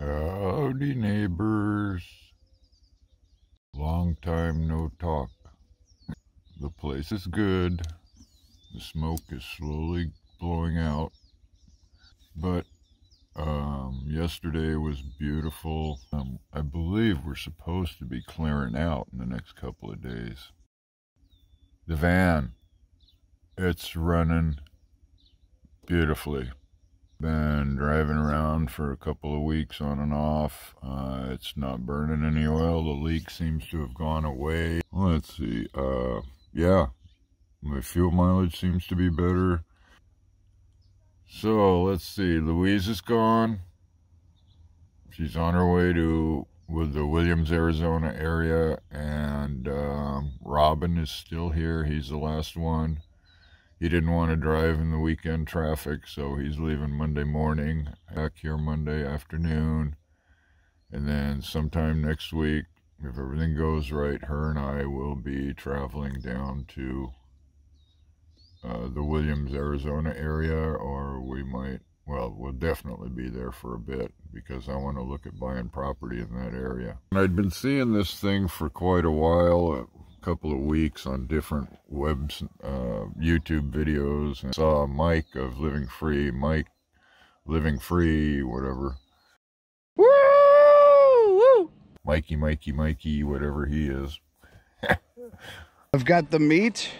Howdy, neighbors. Long time no talk. The place is good. The smoke is slowly blowing out. But um, yesterday was beautiful. Um, I believe we're supposed to be clearing out in the next couple of days. The van, it's running beautifully. Been driving around for a couple of weeks on and off. Uh, it's not burning any oil. The leak seems to have gone away. Let's see. Uh, yeah, my fuel mileage seems to be better. So let's see. Louise is gone. She's on her way to with the Williams, Arizona area, and um, Robin is still here. He's the last one he didn't want to drive in the weekend traffic, so he's leaving Monday morning, back here Monday afternoon. And then sometime next week, if everything goes right, her and I will be traveling down to uh, the Williams, Arizona area, or we might, well, we'll definitely be there for a bit because I want to look at buying property in that area. And I'd been seeing this thing for quite a while couple of weeks on different webs, uh, YouTube videos, and saw Mike of Living Free, Mike Living Free, whatever. Woo! Woo! Mikey, Mikey, Mikey, whatever he is. I've got the meat.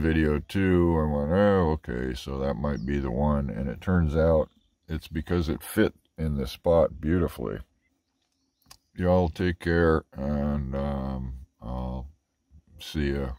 video too. I went, oh, okay, so that might be the one. And it turns out it's because it fit in the spot beautifully. Y'all take care, and um, I'll see you.